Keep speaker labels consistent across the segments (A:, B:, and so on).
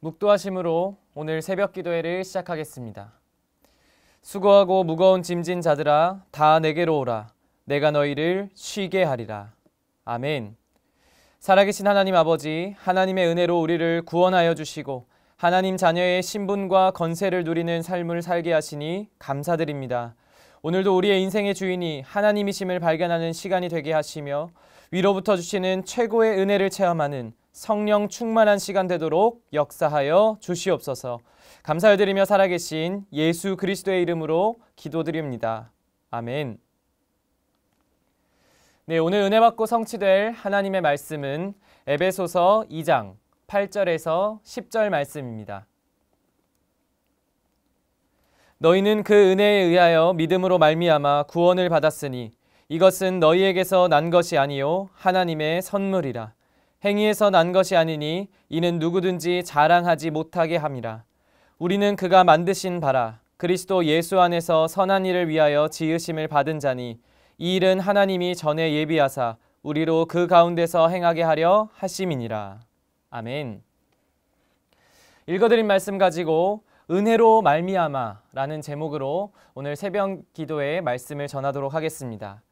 A: 묵도하심으로 오늘 새벽 기도회를 시작하겠습니다. 수고하고 무거운 짐진 자들아 다 내게로 오라 내가 너희를 쉬게 하리라. 아멘. 살아계신 하나님 아버지 하나님의 은혜로 우리를 구원하여 주시고 하나님 자녀의 신분과 건세를 누리는 삶을 살게 하시니 감사드립니다. 오늘도 우리의 인생의 주인이 하나님이심을 발견하는 시간이 되게 하시며 위로부터 주시는 최고의 은혜를 체험하는 성령 충만한 시간 되도록 역사하여 주시옵소서. 감사드리며 살아계신 예수 그리스도의 이름으로 기도드립니다. 아멘. 네, 오늘 은혜 받고 성취될 하나님의 말씀은 에베소서 2장 8절에서 10절 말씀입니다. 너희는 그 은혜에 의하여 믿음으로 말미암아 구원을 받았으니 이것은 너희에게서 난 것이 아니요 하나님의 선물이라. 행위에서 난 것이 아니니 이는 누구든지 자랑하지 못하게 함이라. 우리는 그가 만드신 바라 그리스도 예수 안에서 선한 일을 위하여 지으심을 받은 자니 이 일은 하나님이 전에 예비하사 우리로 그 가운데서 행하게 하려 하심이니라. 아멘. 읽어드린 말씀 가지고 은혜로 말미암아라는 제목으로 오늘 새벽 기도의 말씀을 전하도록 하겠습니다.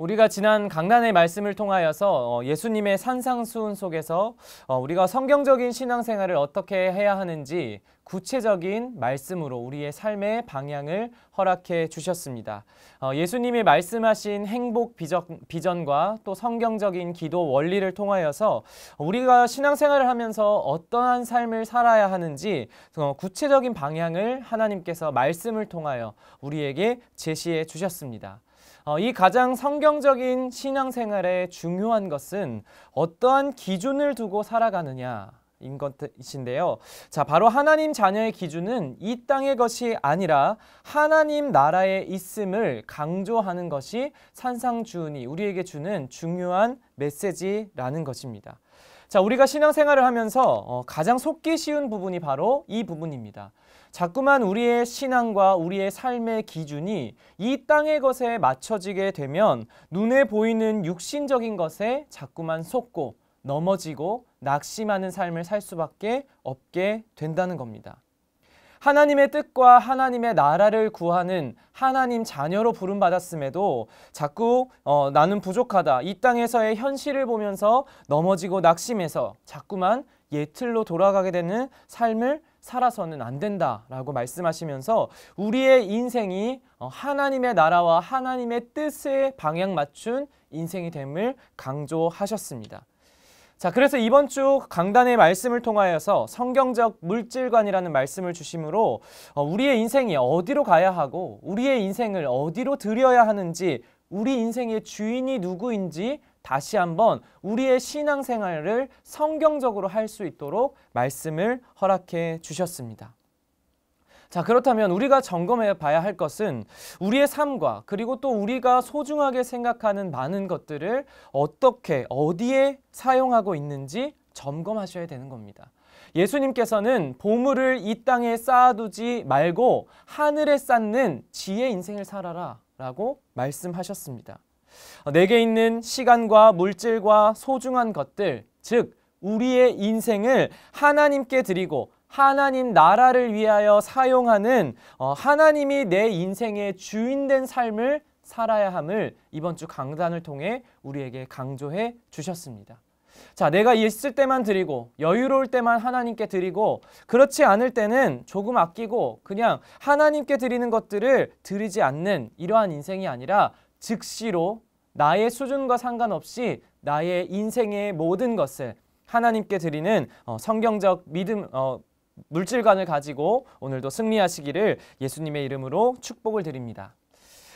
A: 우리가 지난 강단의 말씀을 통하여서 어, 예수님의 산상수훈 속에서 어, 우리가 성경적인 신앙생활을 어떻게 해야 하는지 구체적인 말씀으로 우리의 삶의 방향을 허락해 주셨습니다. 어, 예수님이 말씀하신 행복 비전과 또 성경적인 기도 원리를 통하여서 우리가 신앙생활을 하면서 어떠한 삶을 살아야 하는지 구체적인 방향을 하나님께서 말씀을 통하여 우리에게 제시해 주셨습니다. 어, 이 가장 성경적인 신앙생활의 중요한 것은 어떠한 기준을 두고 살아가느냐 인 것인데요. 자, 바로 하나님 자녀의 기준은 이 땅의 것이 아니라 하나님 나라에 있음을 강조하는 것이 산상주은이 우리에게 주는 중요한 메시지라는 것입니다. 자, 우리가 신앙생활을 하면서 어, 가장 속기 쉬운 부분이 바로 이 부분입니다. 자꾸만 우리의 신앙과 우리의 삶의 기준이 이 땅의 것에 맞춰지게 되면 눈에 보이는 육신적인 것에 자꾸만 속고 넘어지고 낙심하는 삶을 살 수밖에 없게 된다는 겁니다. 하나님의 뜻과 하나님의 나라를 구하는 하나님 자녀로 부름받았음에도 자꾸 어, 나는 부족하다. 이 땅에서의 현실을 보면서 넘어지고 낙심해서 자꾸만 예틀로 돌아가게 되는 삶을 살아서는 안 된다라고 말씀하시면서 우리의 인생이 어, 하나님의 나라와 하나님의 뜻에 방향 맞춘 인생이 됨을 강조하셨습니다. 자, 그래서 이번 주 강단의 말씀을 통하여서 성경적 물질관이라는 말씀을 주심으로 어, 우리의 인생이 어디로 가야 하고 우리의 인생을 어디로 들여야 하는지 우리 인생의 주인이 누구인지 다시 한번 우리의 신앙생활을 성경적으로 할 수 있도록 말씀을 허락해 주셨습니다. 자, 그렇다면 우리가 점검해 봐야 할 것은 우리의 삶과 그리고 또 우리가 소중하게 생각하는 많은 것들을 어떻게, 어디에 사용하고 있는지 점검하셔야 되는 겁니다. 예수님께서는 보물을 이 땅에 쌓아두지 말고 하늘에 쌓는 지혜 인생을 살아라 라고 말씀하셨습니다. 어, 내게 있는 시간과 물질과 소중한 것들, 즉 우리의 인생을 하나님께 드리고 하나님 나라를 위하여 사용하는 어, 하나님이 내 인생의 주인된 삶을 살아야 함을 이번 주 강단을 통해 우리에게 강조해 주셨습니다. 자, 내가 있을 때만 드리고 여유로울 때만 하나님께 드리고 그렇지 않을 때는 조금 아끼고 그냥 하나님께 드리는 것들을 드리지 않는 이러한 인생이 아니라 즉시로 나의 수준과 상관없이 나의 인생의 모든 것을 하나님께 드리는 어, 성경적 믿음 어, 물질관을 가지고 오늘도 승리하시기를 예수님의 이름으로 축복을 드립니다.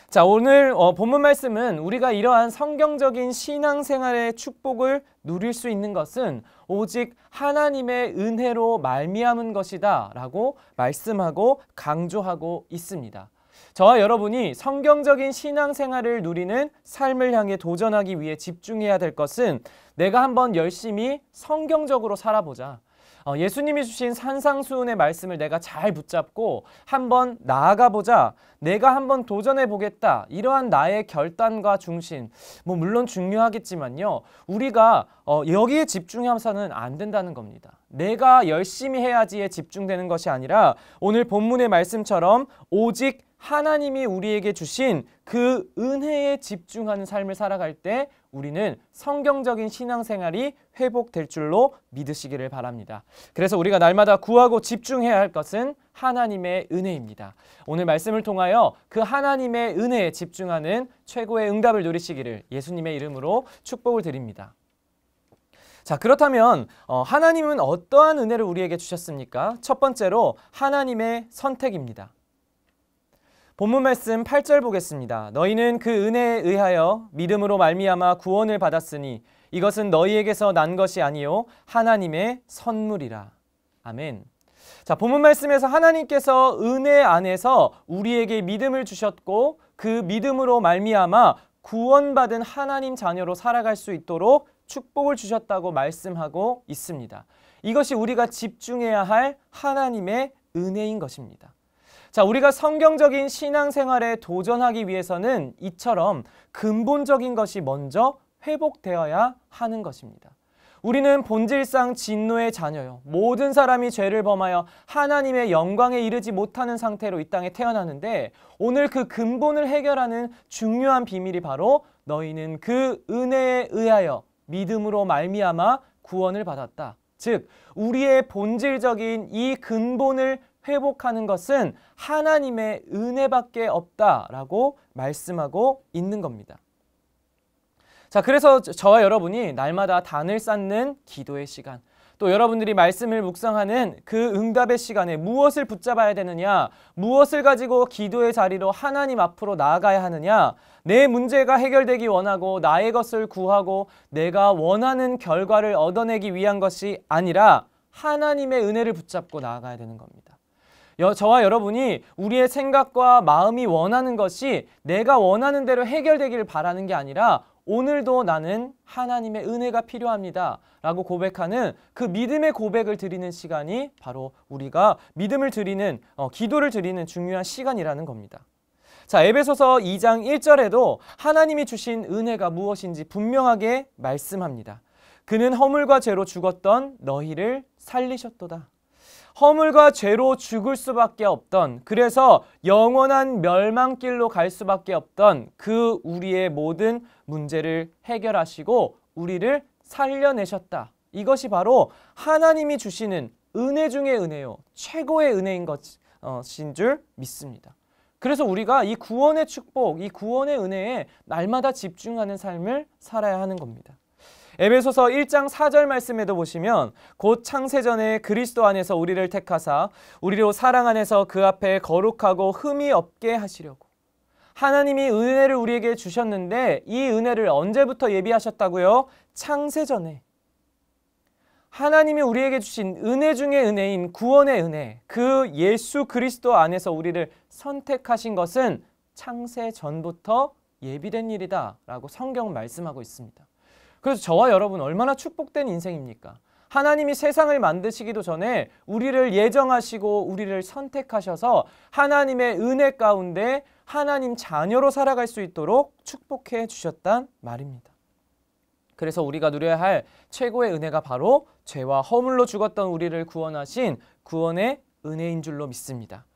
A: 자 오늘 어, 본문 말씀은 우리가 이러한 성경적인 신앙생활의 축복을 누릴 수 있는 것은 오직 하나님의 은혜로 말미암은 것이다 라고 말씀하고 강조하고 있습니다. 저와 여러분이 성경적인 신앙생활을 누리는 삶을 향해 도전하기 위해 집중해야 될 것은 내가 한번 열심히 성경적으로 살아보자. 어, 예수님이 주신 산상수훈의 말씀을 내가 잘 붙잡고 한번 나아가보자 내가 한번 도전해보겠다 이러한 나의 결단과 중심 뭐 물론 중요하겠지만요 우리가 어, 여기에 집중해서는 안 된다는 겁니다 내가 열심히 해야지에 집중되는 것이 아니라 오늘 본문의 말씀처럼 오직 하나님이 우리에게 주신 그 은혜에 집중하는 삶을 살아갈 때 우리는 성경적인 신앙생활이 회복될 줄로 믿으시기를 바랍니다. 그래서 우리가 날마다 구하고 집중해야 할 것은 하나님의 은혜입니다. 오늘 말씀을 통하여 그 하나님의 은혜에 집중하는 최고의 응답을 누리시기를 예수님의 이름으로 축복을 드립니다. 자 그렇다면 어, 하나님은 어떠한 은혜를 우리에게 주셨습니까? 첫 번째로 하나님의 선택입니다. 본문 말씀 8절 보겠습니다. 너희는 그 은혜에 의하여 믿음으로 말미암아 구원을 받았으니 이것은 너희에게서 난 것이 아니요 하나님의 선물이라. 아멘. 자, 본문 말씀에서 하나님께서 은혜 안에서 우리에게 믿음을 주셨고 그 믿음으로 말미암아 구원받은 하나님 자녀로 살아갈 수 있도록 축복을 주셨다고 말씀하고 있습니다. 이것이 우리가 집중해야 할 하나님의 은혜인 것입니다. 자, 우리가 성경적인 신앙생활에 도전하기 위해서는 이처럼 근본적인 것이 먼저 회복되어야 하는 것입니다. 우리는 본질상 진노의 자녀요. 모든 사람이 죄를 범하여 하나님의 영광에 이르지 못하는 상태로 이 땅에 태어나는데 오늘 그 근본을 해결하는 중요한 비밀이 바로 너희는 그 은혜에 의하여 믿음으로 말미암아 구원을 받았다. 즉 우리의 본질적인 이 근본을 회복하는 것은 하나님의 은혜밖에 없다라고 말씀하고 있는 겁니다. 자, 그래서 저와 여러분이 날마다 단을 쌓는 기도의 시간, 또 여러분들이 말씀을 묵상하는 그 응답의 시간에 무엇을 붙잡아야 되느냐, 무엇을 가지고 기도의 자리로 하나님 앞으로 나아가야 하느냐, 내 문제가 해결되기 원하고 나의 것을 구하고 내가 원하는 결과를 얻어내기 위한 것이 아니라 하나님의 은혜를 붙잡고 나아가야 되는 겁니다. 여, 저와 여러분이 우리의 생각과 마음이 원하는 것이 내가 원하는 대로 해결되기를 바라는 게 아니라 오늘도 나는 하나님의 은혜가 필요합니다. 라고 고백하는 그 믿음의 고백을 드리는 시간이 바로 우리가 믿음을 드리는, 어, 기도를 드리는 중요한 시간이라는 겁니다. 자, 에베소서 2장 1절에도 하나님이 주신 은혜가 무엇인지 분명하게 말씀합니다. 그는 허물과 죄로 죽었던 너희를 살리셨도다. 허물과 죄로 죽을 수밖에 없던 그래서 영원한 멸망길로 갈 수밖에 없던 그 우리의 모든 문제를 해결하시고 우리를 살려내셨다. 이것이 바로 하나님이 주시는 은혜 중의 은혜요. 최고의 은혜인 것인 줄 믿습니다. 그래서 우리가 이 구원의 축복, 이 구원의 은혜에 날마다 집중하는 삶을 살아야 하는 겁니다. 에베소서 1장 4절 말씀에도 보시면 곧 창세전에 그리스도 안에서 우리를 택하사 우리로 사랑 안에서 그 앞에 거룩하고 흠이 없게 하시려고 하나님이 은혜를 우리에게 주셨는데 이 은혜를 언제부터 예비하셨다고요? 창세전에 하나님이 우리에게 주신 은혜 중의 은혜인 구원의 은혜 그 예수 그리스도 안에서 우리를 선택하신 것은 창세전부터 예비된 일이다 라고 성경은 말씀하고 있습니다. 그래서 저와 여러분 얼마나 축복된 인생입니까? 하나님이 세상을 만드시기도 전에 우리를 예정하시고 우리를 선택하셔서 하나님의 은혜 가운데 하나님 자녀로 살아갈 수 있도록 축복해 주셨단 말입니다. 그래서 우리가 누려야 할 최고의 은혜가 바로 죄와 허물로 죽었던 우리를 구원하신 구원의 은혜인 줄로 믿습니다.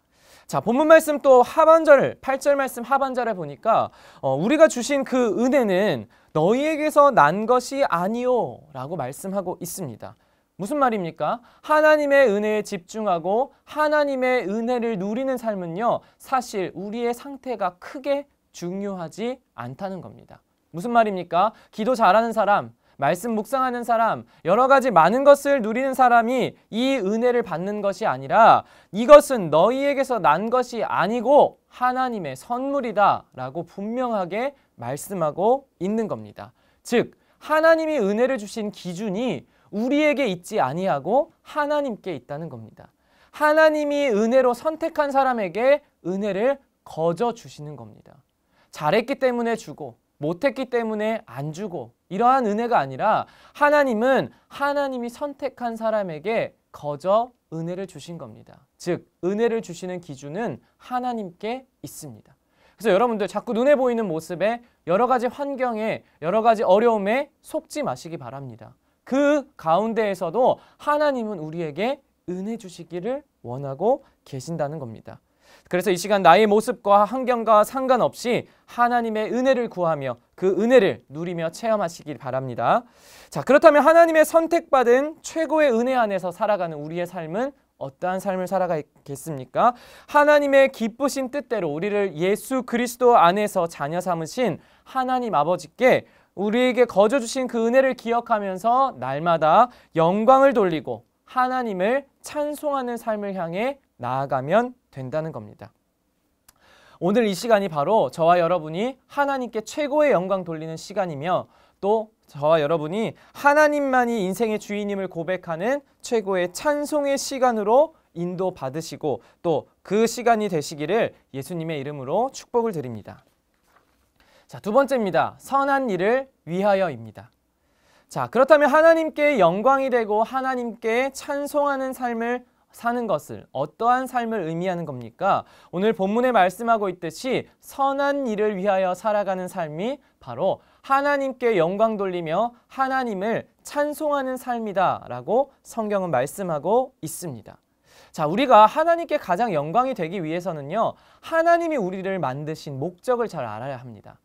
A: 자 본문 말씀 또 하반절 8절 말씀 하반절에 보니까 어, 우리가 주신 그 은혜는 너희에게서 난 것이 아니오 라고 말씀하고 있습니다. 무슨 말입니까? 하나님의 은혜에 집중하고 하나님의 은혜를 누리는 삶은요 사실 우리의 상태가 크게 중요하지 않다는 겁니다. 무슨 말입니까? 기도 잘하는 사람, 말씀 묵상하는 사람, 여러 가지 많은 것을 누리는 사람이 이 은혜를 받는 것이 아니라 이것은 너희에게서 난 것이 아니고 하나님의 선물이다 라고 분명하게 말씀하고 있는 겁니다. 즉, 하나님이 은혜를 주신 기준이 우리에게 있지 아니하고 하나님께 있다는 겁니다. 하나님이 은혜로 선택한 사람에게 은혜를 거저 주시는 겁니다. 잘했기 때문에 주고 못했기 때문에 안 주고 이러한 은혜가 아니라 하나님은 하나님이 선택한 사람에게 거저 은혜를 주신 겁니다. 즉 은혜를 주시는 기준은 하나님께 있습니다. 그래서 여러분들 자꾸 눈에 보이는 모습에 여러 가지 환경에 여러 가지 어려움에 속지 마시기 바랍니다. 그 가운데에서도 하나님은 우리에게 은혜 주시기를 원하고 계신다는 겁니다. 그래서 이 시간 나의 모습과 환경과 상관없이 하나님의 은혜를 구하며 그 은혜를 누리며 체험하시길 바랍니다. 자, 그렇다면 하나님의 선택받은 최고의 은혜 안에서 살아가는 우리의 삶은 어떠한 삶을 살아가겠습니까? 하나님의 기쁘신 뜻대로 우리를 예수 그리스도 안에서 자녀 삼으신 하나님 아버지께 우리에게 거저 주신 그 은혜를 기억하면서 날마다 영광을 돌리고 하나님을 찬송하는 삶을 향해 나아가면 된다는 겁니다. 오늘 이 시간이 바로 저와 여러분이 하나님께 최고의 영광 돌리는 시간이며 또 저와 여러분이 하나님만이 인생의 주인임을 고백하는 최고의 찬송의 시간으로 인도받으시고 또 그 시간이 되시기를 예수님의 이름으로 축복을 드립니다. 자, 두 번째입니다. 선한 일을 위하여입니다. 자, 그렇다면 하나님께 영광이 되고 하나님께 찬송하는 삶을 사는 것을 어떠한 삶을 의미하는 겁니까? 오늘 본문에 말씀하고 있듯이 선한 일을 위하여 살아가는 삶이 바로 하나님께 영광 돌리며 하나님을 찬송하는 삶이다 라고 성경은 말씀하고 있습니다. 자, 우리가 하나님께 가장 영광이 되기 위해서는요, 하나님이 우리를 만드신 목적을 잘 알아야 합니다.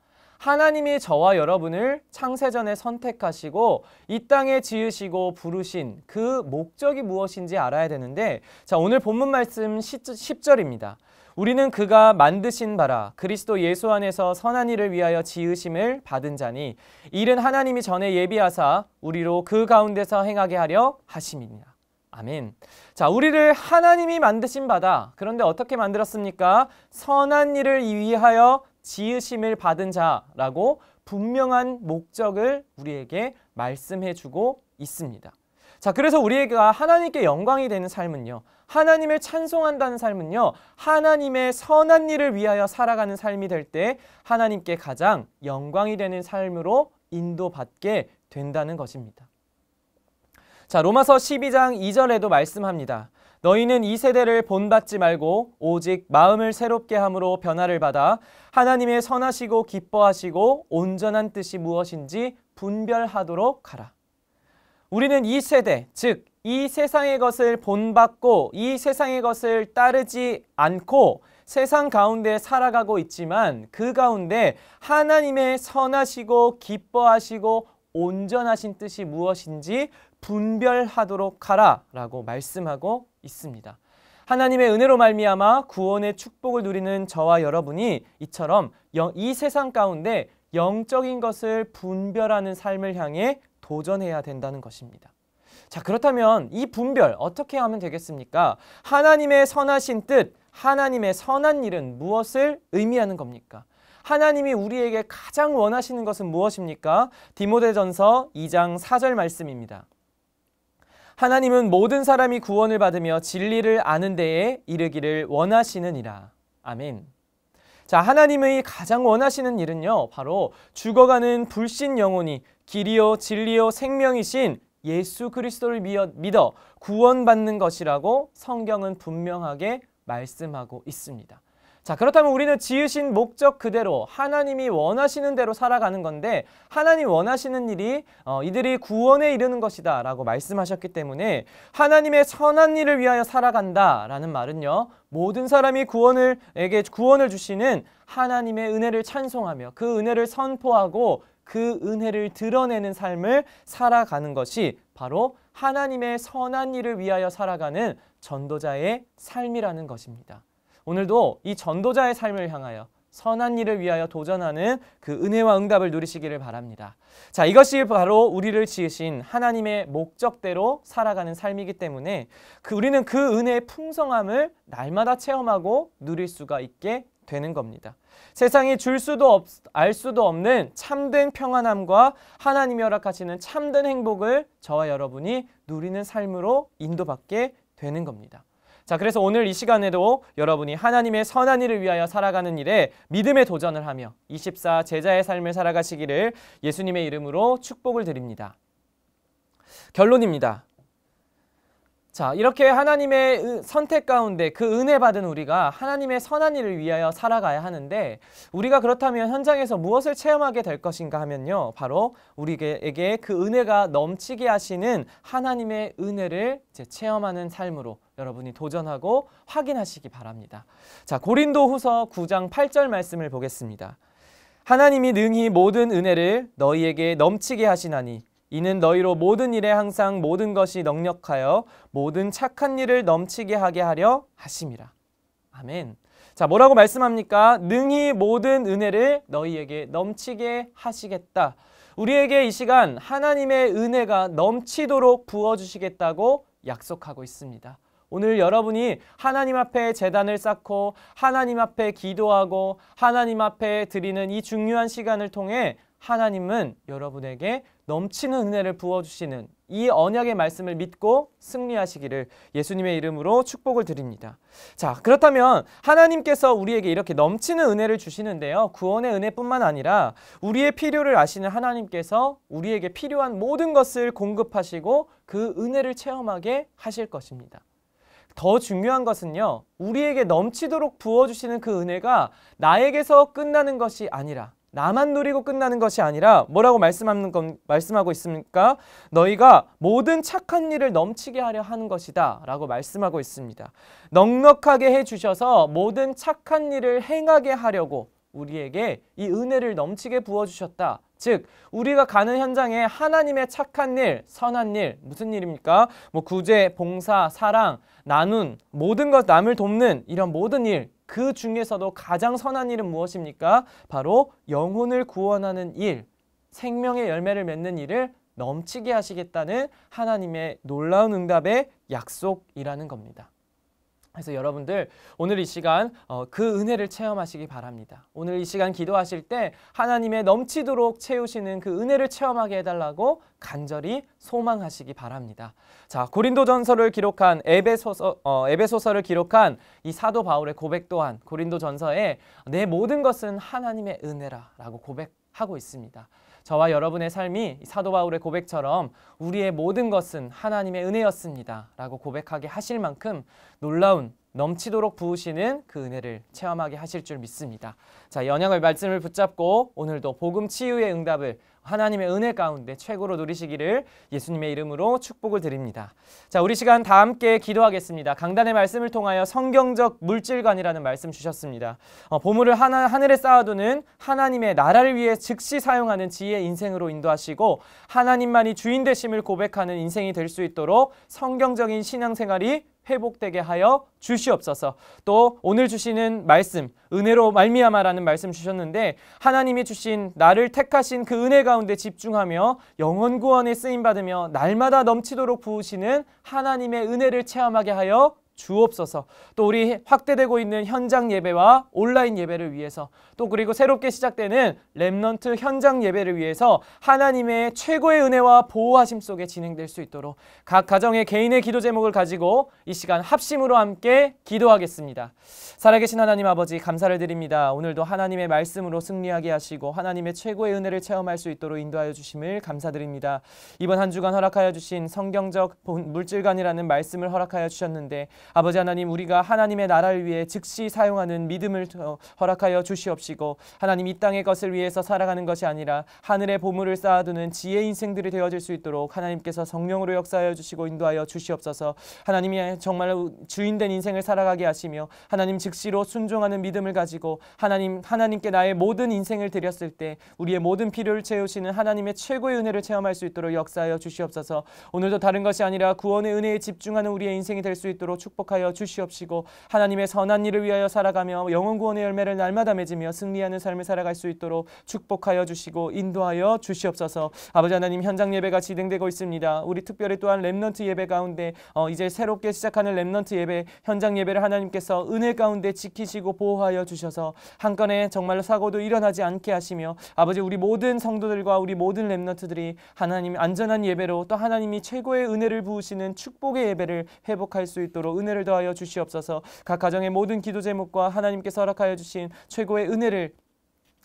A: 하나님이 저와 여러분을 창세전에 선택하시고 이 땅에 지으시고 부르신 그 목적이 무엇인지 알아야 되는데 자 오늘 본문 말씀 10절입니다. 우리는 그가 만드신 바라 그리스도 예수 안에서 선한 일을 위하여 지으심을 받은 자니 이는 하나님이 전에 예비하사 우리로 그 가운데서 행하게 하려 하심입니다. 아멘. 자, 우리를 하나님이 만드신 바다. 그런데 어떻게 만들었습니까? 선한 일을 위하여 지으심을 받은 자라고 분명한 목적을 우리에게 말씀해주고 있습니다. 자, 그래서 우리가 하나님께 영광이 되는 삶은요. 하나님을 찬송한다는 삶은요. 하나님의 선한 일을 위하여 살아가는 삶이 될 때 하나님께 가장 영광이 되는 삶으로 인도받게 된다는 것입니다. 자, 로마서 12장 2절에도 말씀합니다. 너희는 이 세대를 본받지 말고 오직 마음을 새롭게 함으로 변화를 받아 하나님의 선하시고 기뻐하시고 온전한 뜻이 무엇인지 분별하도록 하라. 우리는 이 세대, 즉 이 세상의 것을 본받고 이 세상의 것을 따르지 않고 세상 가운데 살아가고 있지만 그 가운데 하나님의 선하시고 기뻐하시고 온전하신 뜻이 무엇인지 분별하도록 하라 라고 말씀하고 있습니다. 하나님의 은혜로 말미암아 구원의 축복을 누리는 저와 여러분이 이처럼 이 세상 가운데 영적인 것을 분별하는 삶을 향해 도전해야 된다는 것입니다. 자 그렇다면 이 분별 어떻게 하면 되겠습니까? 하나님의 선하신 뜻, 하나님의 선한 일은 무엇을 의미하는 겁니까? 하나님이 우리에게 가장 원하시는 것은 무엇입니까? 디모데전서 2장 4절 말씀입니다. 하나님은 모든 사람이 구원을 받으며 진리를 아는 데에 이르기를 원하시느니라. 아멘. 자, 하나님의 가장 원하시는 일은요, 바로 죽어가는 불신 영혼이 길이요, 진리요, 생명이신 예수 그리스도를 믿어 구원받는 것이라고 성경은 분명하게 말씀하고 있습니다. 자 그렇다면 우리는 지으신 목적 그대로 하나님이 원하시는 대로 살아가는 건데 하나님 원하시는 일이 어, 이들이 구원에 이르는 것이다 라고 말씀하셨기 때문에 하나님의 선한 일을 위하여 살아간다 라는 말은요 모든 사람이 구원을 에게 구원을 주시는 하나님의 은혜를 찬송하며 그 은혜를 선포하고 그 은혜를 드러내는 삶을 살아가는 것이 바로 하나님의 선한 일을 위하여 살아가는 전도자의 삶이라는 것입니다. 오늘도 이 전도자의 삶을 향하여 선한 일을 위하여 도전하는 그 은혜와 응답을 누리시기를 바랍니다. 자, 이것이 바로 우리를 지으신 하나님의 목적대로 살아가는 삶이기 때문에 그 우리는 그 은혜의 풍성함을 날마다 체험하고 누릴 수가 있게 되는 겁니다. 세상이 줄 수도 없, 알 수도 없는 참된 평안함과 하나님이 허락하시는 참된 행복을 저와 여러분이 누리는 삶으로 인도받게 되는 겁니다. 자, 그래서 오늘 이 시간에도 여러분이 하나님의 선한 일을 위하여 살아가는 일에 믿음의 도전을 하며 24 제자의 삶을 살아가시기를 예수님의 이름으로 축복을 드립니다. 결론입니다. 자, 이렇게 하나님의 선택 가운데 그 은혜 받은 우리가 하나님의 선한 일을 위하여 살아가야 하는데 우리가 그렇다면 현장에서 무엇을 체험하게 될 것인가 하면요. 바로 우리에게 그 은혜가 넘치게 하시는 하나님의 은혜를 체험하는 삶으로 여러분이 도전하고 확인하시기 바랍니다. 자, 고린도 후서 9장 8절 말씀을 보겠습니다. 하나님이 능히 모든 은혜를 너희에게 넘치게 하시나니 이는 너희로 모든 일에 항상 모든 것이 넉넉하여 모든 착한 일을 넘치게 하게 하려 하심이라. 아멘. 자, 뭐라고 말씀합니까? 능히 모든 은혜를 너희에게 넘치게 하시겠다. 우리에게 이 시간 하나님의 은혜가 넘치도록 부어주시겠다고 약속하고 있습니다. 오늘 여러분이 하나님 앞에 재단을 쌓고 하나님 앞에 기도하고 하나님 앞에 드리는 이 중요한 시간을 통해 하나님은 여러분에게 넘치는 은혜를 부어주시는 이 언약의 말씀을 믿고 승리하시기를 예수님의 이름으로 축복을 드립니다. 자, 그렇다면 하나님께서 우리에게 이렇게 넘치는 은혜를 주시는데요. 구원의 은혜뿐만 아니라 우리의 필요를 아시는 하나님께서 우리에게 필요한 모든 것을 공급하시고 그 은혜를 체험하게 하실 것입니다. 더 중요한 것은요. 우리에게 넘치도록 부어주시는 그 은혜가 나에게서 끝나는 것이 아니라 나만 누리고 끝나는 것이 아니라 뭐라고 말씀하는 건, 말씀하고 있습니까? 너희가 모든 착한 일을 넘치게 하려 하는 것이다 라고 말씀하고 있습니다. 넉넉하게 해주셔서 모든 착한 일을 행하게 하려고 우리에게 이 은혜를 넘치게 부어주셨다. 즉 우리가 가는 현장에 하나님의 착한 일, 선한 일, 무슨 일입니까? 뭐 구제, 봉사, 사랑, 나눔, 모든 것 남을 돕는 이런 모든 일그 중에서도 가장 선한 일은 무엇입니까? 바로 영혼을 구원하는 일, 생명의 열매를 맺는 일을 넘치게 하시겠다는 하나님의 놀라운 응답의 약속이라는 겁니다. 그래서 여러분들 오늘 이 시간 어, 그 은혜를 체험하시기 바랍니다. 오늘 이 시간 기도하실 때 하나님의 넘치도록 채우시는 그 은혜를 체험하게 해달라고 간절히 소망하시기 바랍니다. 자 고린도전서를 기록한 에베소서 어, 에베소서를 기록한 이 사도 바울의 고백 또한 고린도전서에 내 모든 것은 하나님의 은혜라라고 고백하고 있습니다. 저와 여러분의 삶이 사도 바울의 고백처럼 우리의 모든 것은 하나님의 은혜였습니다. 라고 고백하게 하실 만큼 놀라운 넘치도록 부으시는 그 은혜를 체험하게 하실 줄 믿습니다. 자, 연약을 말씀을 붙잡고 오늘도 복음 치유의 응답을 하나님의 은혜 가운데 최고로 누리시기를 예수님의 이름으로 축복을 드립니다. 자, 우리 시간 다 함께 기도하겠습니다. 강단의 말씀을 통하여 성경적 물질관이라는 말씀 주셨습니다. 어, 보물을 하나, 하늘에 쌓아두는 하나님의 나라를 위해 즉시 사용하는 지혜 인생으로 인도하시고 하나님만이 주인 되심을 고백하는 인생이 될 수 있도록 성경적인 신앙생활이 회복되게 하여 주시옵소서. 또 오늘 주시는 말씀 은혜로 말미암아라는 말씀 주셨는데 하나님이 주신 나를 택하신 그 은혜 가운데 집중하며 영원 구원에 쓰임 받으며 날마다 넘치도록 부으시는 하나님의 은혜를 체험하게 하여 주옵소서. 또 우리 확대되고 있는 현장 예배와 온라인 예배를 위해서 또 그리고 새롭게 시작되는 랩넌트 현장 예배를 위해서 하나님의 최고의 은혜와 보호하심 속에 진행될 수 있도록 각 가정의 개인의 기도 제목을 가지고 이 시간 합심으로 함께 기도하겠습니다. 살아계신 하나님 아버지 감사를 드립니다. 오늘도 하나님의 말씀으로 승리하게 하시고 하나님의 최고의 은혜를 체험할 수 있도록 인도하여 주심을 감사드립니다. 이번 한 주간 허락하여 주신 성경적 물질관이라는 말씀을 허락하여 주셨는데 아버지 하나님 우리가 하나님의 나라를 위해 즉시 사용하는 믿음을 허락하여 주시옵시고 하나님 이 땅의 것을 위해서 살아가는 것이 아니라 하늘의 보물을 쌓아두는 지혜 인생들이 되어질 수 있도록 하나님께서 성령으로 역사하여 주시고 인도하여 주시옵소서 하나님이 정말 주인된 인생을 살아가게 하시며 하나님 즉시로 순종하는 믿음을 가지고 하나님 하나님께 나의 모든 인생을 드렸을 때 우리의 모든 필요를 채우시는 하나님의 최고의 은혜를 체험할 수 있도록 역사하여 주시옵소서 오늘도 다른 것이 아니라 구원의 은혜에 집중하는 우리의 인생이 될 수 있도록 축 축복하여 주시옵시고 하나님의 선한 일을 위하여 살아가며 영원 구원의 열매를 날마다 맺으며 승리하는 삶을 살아갈 수 있도록 축복하여 주시고 인도하여 주시옵소서. 아버지 하나님 현장 예배가 진행되고 있습니다. 우리 특별히 또한 렘넌트 예배 가운데 어, 이제 새롭게 시작하는 렘넌트 예배 현장 예배를 하나님께서 은혜 가운데 지키시고 보호하여 주셔서 한 건에 정말로 사고도 일어나지 않게 하시며 아버지 우리 모든 성도들과 우리 모든 렘넌트들이 하나님 안전한 예배로 또 하나님이 최고의 은혜를 부으시는 축복의 예배를 회복할 수 있도록 은혜를 더하여 주시옵소서. 각 가정의 모든 기도 제목과 하나님께서 허락하여 주신 최고의 은혜를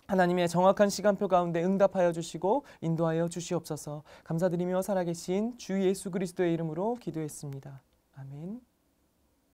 A: 하나님의 정확한 시간표 가운데 응답하여 주시고 인도하여 주시옵소서. 감사드리며 살아계신 주 예수 그리스도의 이름으로 기도했습니다. 아멘.